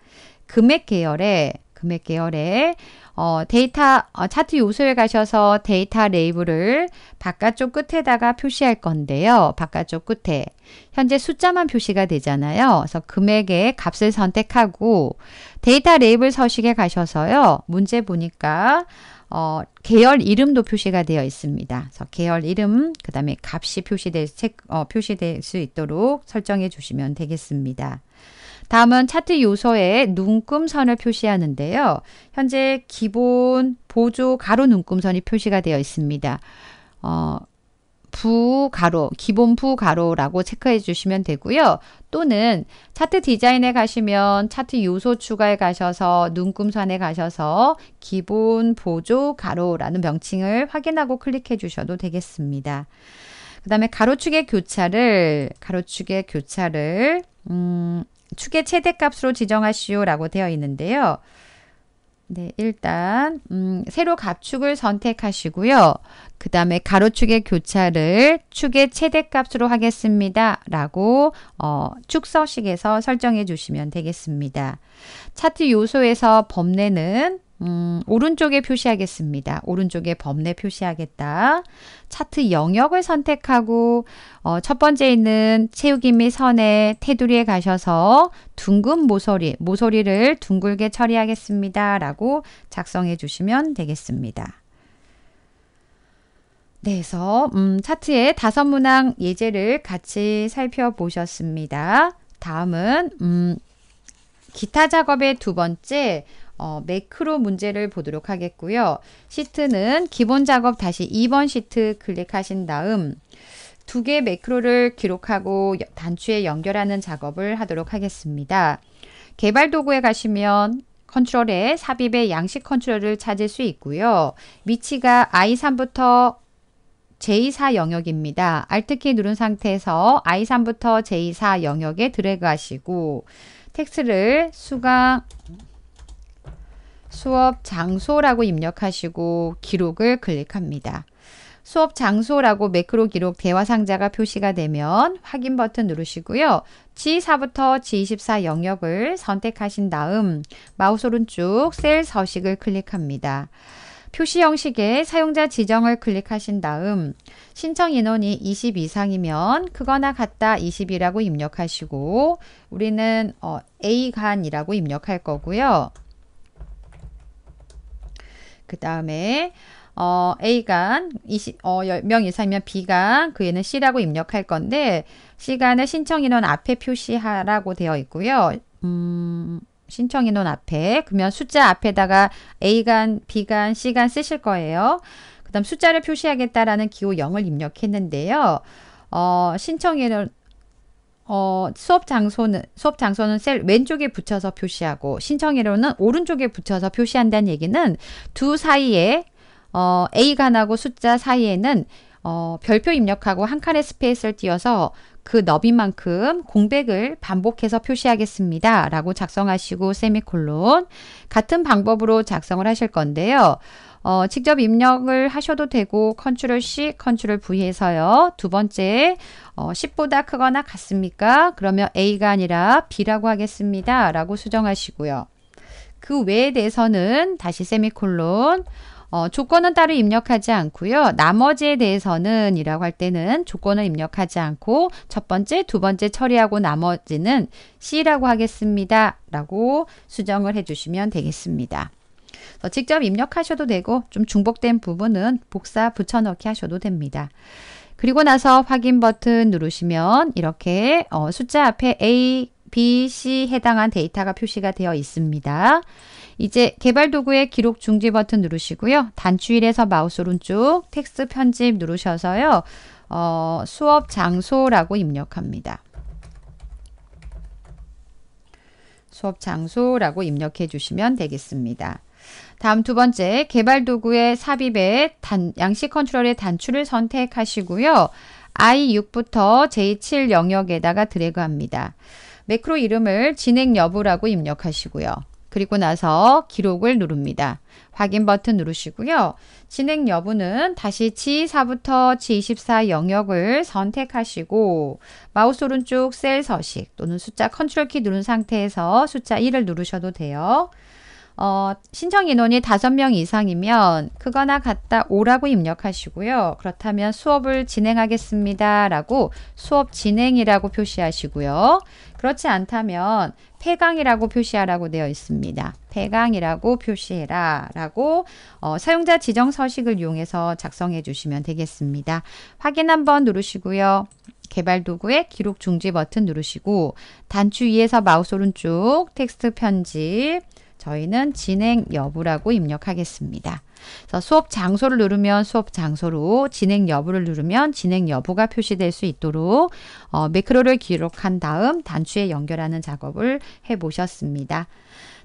금액 계열에 금액 계열에 어, 데이터 어, 차트 요소에 가셔서 데이터 레이블을 바깥쪽 끝에다가 표시할 건데요. 바깥쪽 끝에 현재 숫자만 표시가 되잖아요. 그래서 금액의 값을 선택하고 데이터 레이블 서식에 가셔서요. 문제 보니까 어, 계열 이름도 표시가 되어 있습니다. 그래서 계열 이름, 그 다음에 값이 표시될, 어, 표시될 수 있도록 설정해 주시면 되겠습니다. 다음은 차트 요소에 눈금선을 표시하는데요. 현재 기본, 보조, 가로 눈금선이 표시가 되어 있습니다. 어, 부가로, 기본 부가로라고 체크해 주시면 되고요. 또는 차트 디자인에 가시면 차트 요소 추가에 가셔서 눈금산에 가셔서 기본 보조 가로라는 명칭을 확인하고 클릭해 주셔도 되겠습니다. 그 다음에 가로축의 교차를, 가로축의 교차를, 음, 축의 최대값으로 지정하시오라고 되어 있는데요. 네, 일단 음, 세로 가축을 선택하시고요. 그 다음에 가로축의 교차를 축의 최대값으로 하겠습니다. 라고 어, 축서식에서 설정해 주시면 되겠습니다. 차트 요소에서 범례는 음, 오른쪽에 표시하겠습니다. 오른쪽에 범례 표시하겠다. 차트 영역을 선택하고 어, 첫 번째 있는 채우기 및 선의 테두리에 가셔서 둥근 모서리, 모서리를 둥글게 처리하겠습니다. 라고 작성해 주시면 되겠습니다. 네, 그래서 음, 차트의 다섯 문항 예제를 같이 살펴보셨습니다. 다음은 음, 기타 작업의 두 번째 어, 매크로 문제를 보도록 하겠고요. 시트는 기본 작업 다시 2번 시트 클릭하신 다음 두 개의 매크로를 기록하고 단추에 연결하는 작업을 하도록 하겠습니다. 개발 도구에 가시면 컨트롤에 삽입의 양식 컨트롤을 찾을 수 있고요. 위치가 i3부터 j4 영역입니다. 알트키 누른 상태에서 i3부터 j4 영역에 드래그 하시고 텍스트를 수강 수업 장소라고 입력하시고 기록을 클릭합니다. 수업 장소라고 매크로 기록 대화 상자가 표시가 되면 확인 버튼 누르시고요. G4부터 G24 영역을 선택하신 다음 마우스 오른쪽 셀 서식을 클릭합니다. 표시 형식의 사용자 지정을 클릭하신 다음 신청 인원이 20 이상이면 크거나 같다 20이라고 입력하시고 우리는 어, A간이라고 입력할 거고요. 그 다음에 어, a 간 20, 어, 1명 이상이면 b 간 그에는 C라고 입력할 건데 c 간을 신청인원 앞에 표시하라고 되어 있고요. 음, 신청인원 앞에 그러면 숫자 앞에다가 A간, B간, C간 쓰실 거예요. 그 다음 숫자를 표시하겠다라는 기호 0을 입력했는데요. 어, 신청인원 어, 수업 장소는 수업 장소는 셀 왼쪽에 붙여서 표시하고 신청일로는 오른쪽에 붙여서 표시한다는 얘기는 두 사이에 어, A 가나고 숫자 사이에는 어, 별표 입력하고 한 칸의 스페이스를 띄어서 그 너비만큼 공백을 반복해서 표시하겠습니다. 라고 작성하시고 세미콜론 같은 방법으로 작성을 하실 건데요. 어, 직접 입력을 하셔도 되고 컨트롤 C, 컨트롤 V 해서요. 두 번째 어, 10보다 크거나 같습니까? 그러면 A가 아니라 B라고 하겠습니다. 라고 수정하시고요. 그 외에 대해서는 다시 세미콜론 어, 조건은 따로 입력하지 않고요. 나머지에 대해서는 이라고 할 때는 조건을 입력하지 않고 첫 번째, 두 번째 처리하고 나머지는 C라고 하겠습니다. 라고 수정을 해주시면 되겠습니다. 어, 직접 입력하셔도 되고 좀 중복된 부분은 복사 붙여넣기 하셔도 됩니다. 그리고 나서 확인 버튼 누르시면 이렇게 어, 숫자 앞에 A, B, C 해당한 데이터가 표시가 되어 있습니다. 이제 개발 도구의 기록 중지 버튼 누르시고요. 단추일에서 마우스 오른쪽 텍스트 편집 누르셔서요. 어, 수업 장소라고 입력합니다. 수업 장소라고 입력해 주시면 되겠습니다. 다음 두 번째, 개발 도구의 삽입에 단, 양식 컨트롤의 단추를 선택하시고요. I6부터 J7 영역에다가 드래그합니다. 매크로 이름을 진행 여부라고 입력하시고요. 그리고 나서 기록을 누릅니다. 확인 버튼 누르시고요. 진행 여부는 다시 G4부터 G24 영역을 선택하시고 마우스 오른쪽 셀 서식 또는 숫자 컨트롤 키 누른 상태에서 숫자 1을 누르셔도 돼요. 어, 신청 인원이 다섯 명 이상이면 그거나 같다 오라고 입력하시고요. 그렇다면 수업을 진행하겠습니다. 라고 수업 진행이라고 표시하시고요. 그렇지 않다면 폐강이라고 표시하라고 되어 있습니다. 폐강이라고 표시해라 라고 어, 사용자 지정 서식을 이용해서 작성해 주시면 되겠습니다. 확인 한번 누르시고요. 개발 도구의 기록 중지 버튼 누르시고 단추 위에서 마우스 오른쪽 텍스트 편집 저희는 진행 여부라고 입력하겠습니다. 그래서 수업 장소를 누르면 수업 장소로 진행 여부를 누르면 진행 여부가 표시될 수 있도록 어, 매크로를 기록한 다음 단추에 연결하는 작업을 해보셨습니다.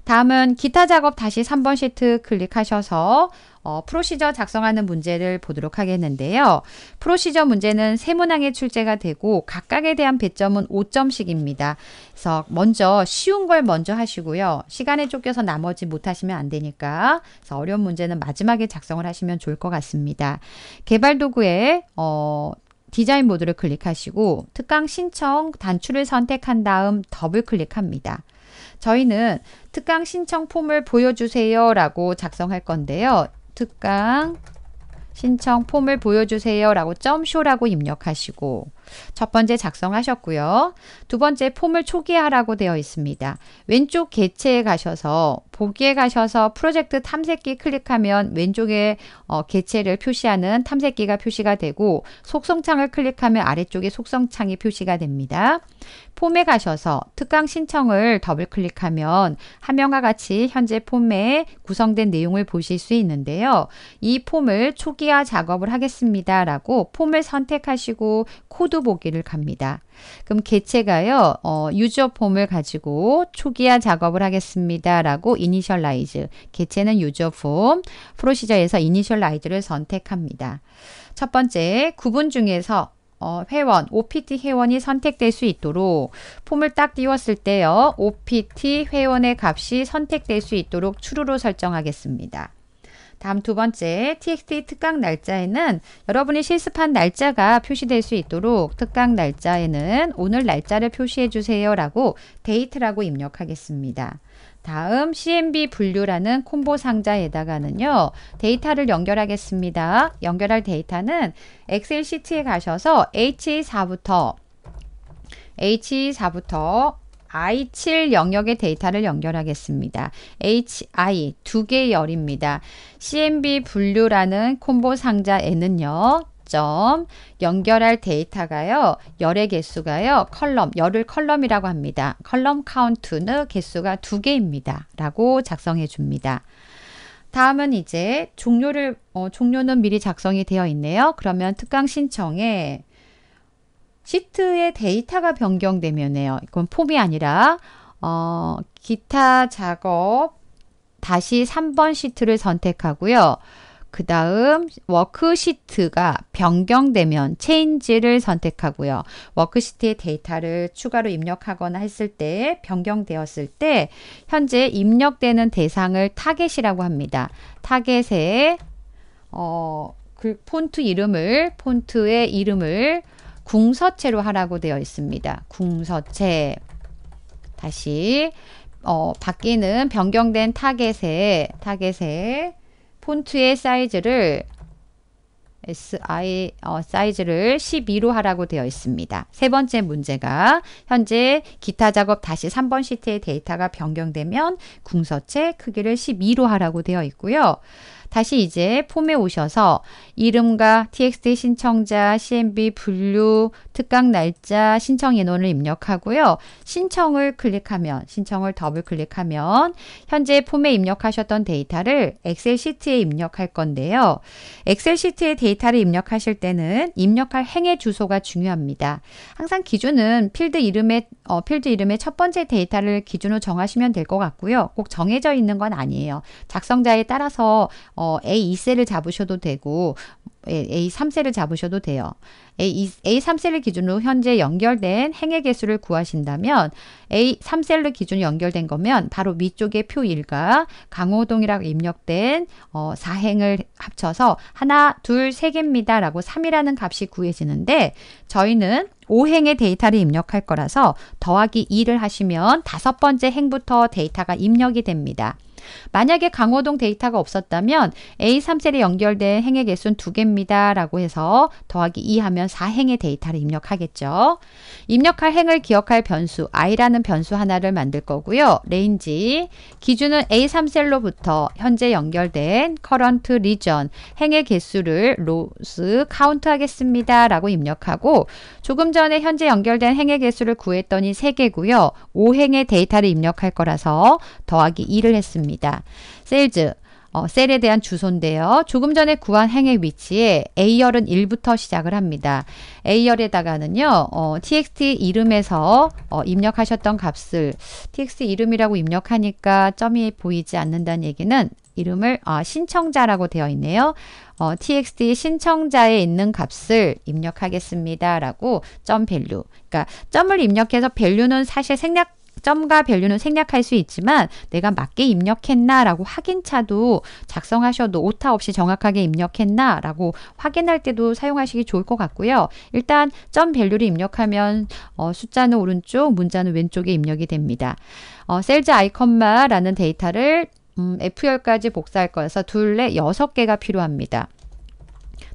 다음은 기타 작업 다시 3번 시트 클릭하셔서 어, 프로시저 작성하는 문제를 보도록 하겠는데요. 프로시저 문제는 세 문항에 출제가 되고 각각에 대한 배점은 5점씩입니다. 그래서 먼저 쉬운 걸 먼저 하시고요. 시간에 쫓겨서 나머지 못하시면 안 되니까 그래서 어려운 문제는 마지막에 작성을 하시면 좋을 것 같습니다. 개발 도구에 어, 디자인 모드를 클릭하시고 특강 신청 단추를 선택한 다음 더블 클릭합니다. 저희는 특강 신청 폼을 보여주세요 라고 작성할 건데요. 특강 신청 폼을 보여주세요 라고 점쇼라고 입력하시고 첫 번째 작성하셨고요. 두 번째 폼을 초기화라고 되어 있습니다. 왼쪽 개체에 가셔서 보기에 가셔서 프로젝트 탐색기 클릭하면 왼쪽에 어, 개체를 표시하는 탐색기가 표시가 되고 속성창을 클릭하면 아래쪽에 속성창이 표시가 됩니다. 폼에 가셔서 특강 신청을 더블 클릭하면 화면과 같이 현재 폼에 구성된 내용을 보실 수 있는데요. 이 폼을 초기화 작업을 하겠습니다. 라고 폼을 선택하시고 코드 초도보기를 갑니다. 그럼 개체가요, 어, 유저폼을 가지고 초기화 작업을 하겠습니다. 라고 이니셜라이즈, 개체는 유저폼, 프로시저에서 이니셜라이즈를 선택합니다. 첫 번째, 구분 중에서 어, 회원, OPT 회원이 선택될 수 있도록 폼을 딱 띄웠을 때요. OPT 회원의 값이 선택될 수 있도록 t r 로 설정하겠습니다. 다음 두 번째, TXT 특강 날짜에는 여러분이 실습한 날짜가 표시될 수 있도록 특강 날짜에는 오늘 날짜를 표시해 주세요 라고 데이트라고 입력하겠습니다. 다음 CMB 분류라는 콤보 상자에다가는요. 데이터를 연결하겠습니다. 연결할 데이터는 엑셀 시트에 가셔서 H4부터 H4부터 I7 영역의 데이터를 연결하겠습니다. HI 두 개의 열입니다. CMB 분류라는 콤보 상자에는요. 점 연결할 데이터가요. 열의 개수가요. 컬럼, 열을 컬럼이라고 합니다. 컬럼 카운트는 개수가 두 개입니다. 라고 작성해 줍니다. 다음은 이제 종료를 어, 종료는 미리 작성이 되어 있네요. 그러면 특강 신청에 시트의 데이터가 변경되면요. 이건 폼이 아니라 어, 기타 작업 다시 3번 시트를 선택하고요. 그 다음 워크시트가 변경되면 체인지를 선택하고요. 워크시트의 데이터를 추가로 입력하거나 했을 때 변경되었을 때 현재 입력되는 대상을 타겟이라고 합니다. 타겟의 어, 그 폰트 이름을 폰트의 이름을 궁서체로 하라고 되어 있습니다. 궁서체. 다시 어, 바뀌는 변경된 타겟의 타겟의 폰트의 사이즈를 SI 어, 사이즈를 12로 하라고 되어 있습니다. 세 번째 문제가 현재 기타 작업 다시 3번 시트의 데이터가 변경되면 궁서체 크기를 12로 하라고 되어 있고요. 다시 이제 폼에 오셔서 이름과 txt 신청자, cmb 분류, 특강 날짜 신청 인원을 입력하고요. 신청을 클릭하면 신청을 더블 클릭하면 현재 폼에 입력하셨던 데이터를 엑셀 시트에 입력할 건데요. 엑셀 시트에 데이터를 입력하실 때는 입력할 행의 주소가 중요합니다. 항상 기준은 필드 이름의 어, 필드 이름의 첫 번째 데이터를 기준으로 정하시면 될 것 같고요. 꼭 정해져 있는 건 아니에요. 작성자에 따라서 어, A2셀을 잡으셔도 되고 예, A3셀을 잡으셔도 돼요. A, A3셀을 기준으로 현재 연결된 행의 개수를 구하신다면 a 3셀로 기준 연결된 거면 바로 위쪽에표 1과 강호동이라고 입력된 어, 4행을 합쳐서 하나, 둘, 세 개입니다. 라고 3이라는 값이 구해지는데 저희는 5행의 데이터를 입력할 거라서 더하기 2를 하시면 다섯 번째 행부터 데이터가 입력이 됩니다. 만약에 강호동 데이터가 없었다면 A3셀에 연결된 행의 개수는 2개입니다. 라고 해서 더하기 2 하면 4행의 데이터를 입력하겠죠. 입력할 행을 기억할 변수 i라는 변수 하나를 만들 거고요. 레인지 기준은 A3셀로부터 현재 연결된 current region 행의 개수를 로스 카운트 하겠습니다. 라고 입력하고 조금 전에 현재 연결된 행의 개수를 구했더니 3개고요. 5행의 데이터를 입력할 거라서 더하기 2를 했습니다. 있습니다. 셀즈 어, 셀에 대한 주소인데요. 조금 전에 구한 행의 위치에 A열은 1부터 시작을 합니다. A열에다가는요. 어, txt 이름에서 어, 입력하셨던 값을 txt 이름이라고 입력하니까 점이 보이지 않는다는 얘기는 이름을 어, 신청자라고 되어 있네요. 어, txt 신청자에 있는 값을 입력하겠습니다. 라고 점 밸류. 그러니까 점을 입력해서 밸류는 사실 생략 점과 밸류는 생략할 수 있지만 내가 맞게 입력했나라고 확인차도 작성하셔도 오타 없이 정확하게 입력했나라고 확인할 때도 사용하시기 좋을 것 같고요. 일단 점 밸류를 입력하면 어, 숫자는 오른쪽, 문자는 왼쪽에 입력이 됩니다. 어, 셀즈 아이콘마라는 데이터를 음, F10까지 복사할 거여서 둘레 여섯 개가 필요합니다.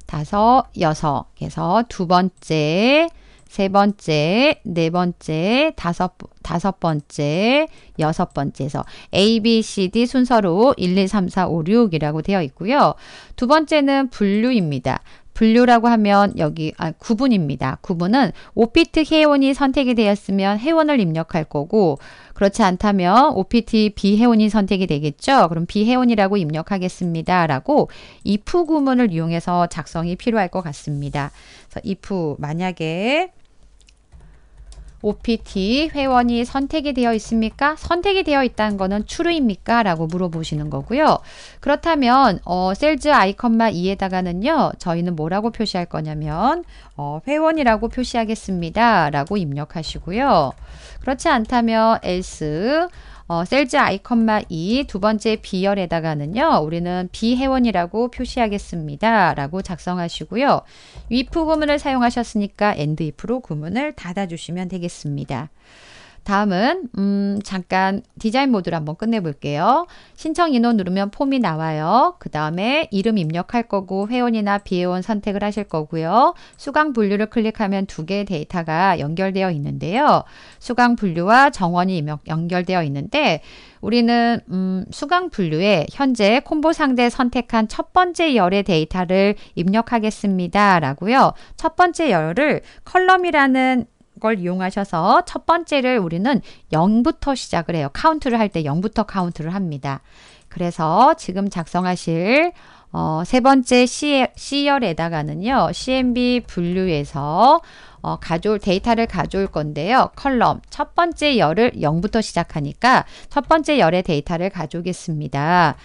다섯, 여섯. 그래서 두 번째 세 번째, 네 번째, 다섯, 다섯 번째, 여섯 번째에서 A, B, C, D 순서로 1, 2, 3, 4, 5, 6이라고 되어 있고요. 두 번째는 분류입니다. 분류라고 하면 여기 아, 구분입니다. 구분은 오피트 회원이 선택이 되었으면 회원을 입력할 거고 그렇지 않다면 OPT 비회원이 선택이 되겠죠. 그럼 비회원이라고 입력하겠습니다. 라고 if 구문을 이용해서 작성이 필요할 것 같습니다. 그래서 if 만약에 OPT 회원이 선택이 되어 있습니까? 선택이 되어 있다는 거는 추루입니까? 라고 물어보시는 거고요. 그렇다면 어, 셀즈 아이컨만 2에다가는요. 저희는 뭐라고 표시할 거냐면 어, 회원이라고 표시하겠습니다. 라고 입력하시고요. 그렇지 않다면 else 어, 셀즈 아이콘마 2, 두 번째 비열에다가는요 우리는 비회원이라고 표시하겠습니다. 라고 작성하시고요. 위프 구문을 사용하셨으니까 엔드 이프로 구문을 닫아주시면 되겠습니다. 다음은 음, 잠깐 디자인 모드로 한번 끝내볼게요. 신청 인원 누르면 폼이 나와요. 그 다음에 이름 입력할 거고 회원이나 비회원 선택을 하실 거고요. 수강 분류를 클릭하면 두 개의 데이터가 연결되어 있는데요. 수강 분류와 정원이 연결되어 있는데 우리는 음, 수강 분류에 현재 콤보 상대 선택한 첫 번째 열의 데이터를 입력하겠습니다. 라고요. 첫 번째 열을 컬럼이라는 걸 이용하셔서 첫 번째를 우리는 0부터 시작을 해요. 카운트를 할 때 0부터 카운트를 합니다. 그래서 지금 작성하실 어, 세 번째 C, 열에다가는요 CMB 분류에서 어, 가져올 데이터를 가져올 건데요. 컬럼 첫 번째 열을 0부터 시작하니까 첫 번째 열의 데이터를 가져오겠습니다.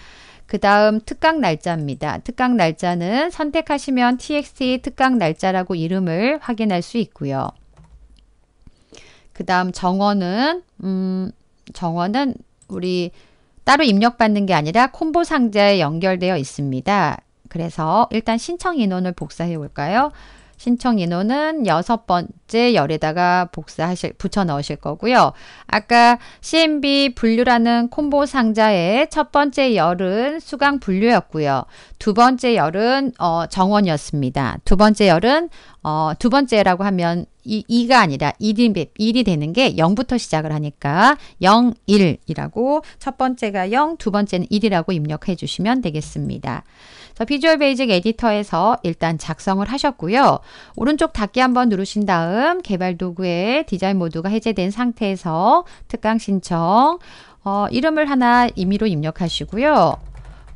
그 다음 특강 날짜입니다. 특강 날짜는 선택하시면 txt 특강 날짜라고 이름을 확인할 수 있고요. 그 다음 정원은 음, 정원은 우리 따로 입력받는 게 아니라 콤보 상자에 연결되어 있습니다. 그래서 일단 신청 인원을 복사해 볼까요? 신청 인원은 여섯 번째 열에다가 복사하실 붙여 넣으실 거고요. 아까 CMB 분류라는 콤보 상자의 첫 번째 열은 수강 분류였고요. 두 번째 열은 어, 정원이었습니다. 두 번째 열은 어, 두 번째라고 하면 이, 2가 아니라 1이, 1이 되는 게 0부터 시작을 하니까 0, 1이라고 첫 번째가 0, 두 번째는 1이라고 입력해 주시면 되겠습니다. 자, 비주얼 베이직 에디터에서 일단 작성을 하셨고요. 오른쪽 닫기 한번 누르신 다음 개발 도구의 디자인 모드가 해제된 상태에서 특강 신청 어, 이름을 하나 임의로 입력하시고요.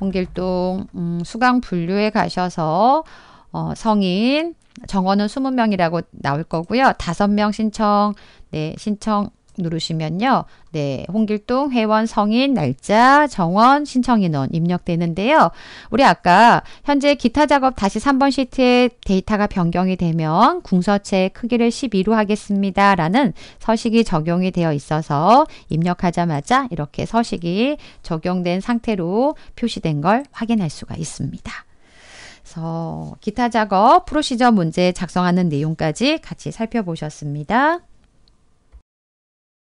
홍길동 음, 수강 분류에 가셔서 어, 성인 정원은 20명이라고 나올 거고요. 5명 신청, 네, 신청 누르시면요. 네, 홍길동 회원 성인 날짜 정원 신청 인원 입력되는데요. 우리 아까 현재 기타 작업 다시 3번 시트에 데이터가 변경이 되면 궁서체 크기를 12로 하겠습니다. 라는 서식이 적용이 되어 있어서 입력하자마자 이렇게 서식이 적용된 상태로 표시된 걸 확인할 수가 있습니다. 그래서 기타 작업, 프로시저 문제 작성하는 내용까지 같이 살펴보셨습니다.